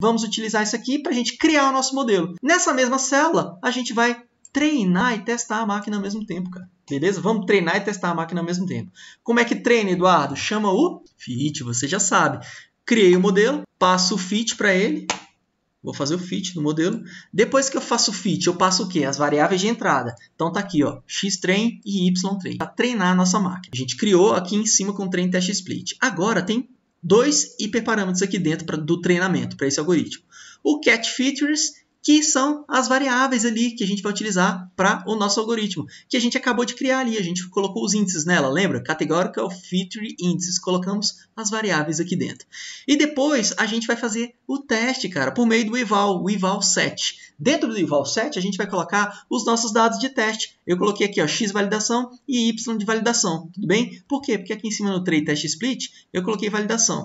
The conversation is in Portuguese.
Vamos utilizar isso aqui para a gente criar o nosso modelo. Nessa mesma célula, a gente vai treinar e testar a máquina ao mesmo tempo, cara. Beleza? Vamos treinar e testar a máquina ao mesmo tempo. Como é que treina, Eduardo? Chama o fit, você já sabe. Criei o modelo, passo o fit para ele. Vou fazer o fit do modelo. Depois que eu faço o fit, eu passo o quê? As variáveis de entrada. Então tá aqui, ó, xtrain e ytrain, para treinar a nossa máquina. A gente criou aqui em cima com o train test split. Agora tem dois hiperparâmetros aqui dentro pra, do treinamento para esse algoritmo. O cat features que são as variáveis ali que a gente vai utilizar para o nosso algoritmo, que a gente acabou de criar ali, a gente colocou os índices nela, lembra? Categorical Feature Índices, colocamos as variáveis aqui dentro. E depois a gente vai fazer o teste, cara, por meio do eval, o eval set. Dentro do eval set a gente vai colocar os nossos dados de teste. Eu coloquei aqui ó, x validação e y de validação, tudo bem? Por quê? Porque aqui em cima no trade test split eu coloquei validação.